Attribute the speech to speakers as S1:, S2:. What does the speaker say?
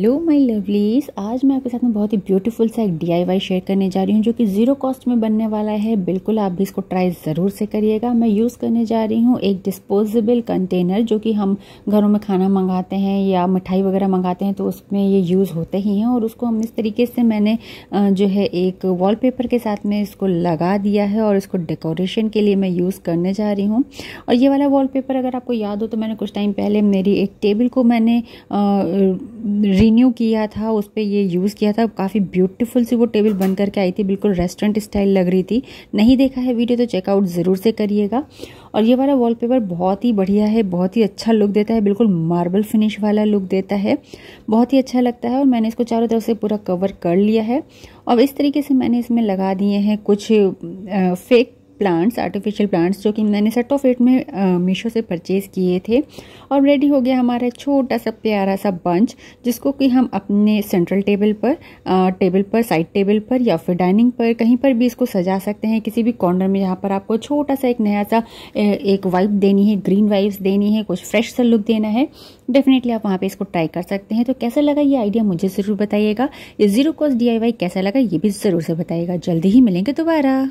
S1: hello my lovelies आज मैं आपके साथ में बहुत ही ब्यूटीफुल सा एक डीआईवाई शेयर करने जा रही हूँ जो कि ज़ीरो कॉस्ट में बनने वाला है बिल्कुल आप भी इसको ट्राई ज़रूर से करिएगा मैं यूज़ करने जा रही हूँ एक डिस्पोजेबल कंटेनर जो कि हम घरों में खाना मंगाते हैं या मिठाई वगैरह मंगाते हैं तो उसमें ये यूज़ होते ही हैं और उसको हम इस तरीके से मैंने जो है एक वॉल के साथ में इसको लगा दिया है और इसको डेकोरेशन के लिए मैं यूज़ करने जा रही हूँ और ये वाला वॉल अगर आपको याद हो तो मैंने कुछ टाइम पहले मेरी एक टेबल को मैंने री रीन्यू किया था उस पर ये यूज़ किया था काफ़ी ब्यूटीफुल सी वो टेबल बन करके आई थी बिल्कुल रेस्टोरेंट स्टाइल लग रही थी नहीं देखा है वीडियो तो चेकआउट ज़रूर से करिएगा और ये वाला वॉलपेपर बहुत ही बढ़िया है बहुत ही अच्छा लुक देता है बिल्कुल मार्बल फिनिश वाला लुक देता है बहुत ही अच्छा लगता है और मैंने इसको चारों तरफ से पूरा कवर कर लिया है और इस तरीके से मैंने इसमें लगा दिए हैं कुछ फेक प्लांट्स आर्टिफिशियल प्लांट्स जो कि मैंने सेट ऑफ एट में मीशो से परचेज़ किए थे और रेडी हो गया हमारा छोटा सा प्यारा सा बंच जिसको कि हम अपने सेंट्रल टेबल पर आ, टेबल पर साइड टेबल पर या फिर डाइनिंग पर कहीं पर भी इसको सजा सकते हैं किसी भी कॉर्नर में यहाँ पर आपको छोटा सा एक नया सा एक वाइब देनी है ग्रीन वाइब्स देनी है कुछ फ्रेश सा लुक देना है डेफिनेटली आप वहाँ पर इसको ट्राई कर सकते हैं तो कैसा लगा ये आइडिया मुझे ज़रूर बताइएगा ये जीरो कॉस्ट डी कैसा लगा ये भी ज़रूर से बताइएगा जल्दी ही मिलेंगे दोबारा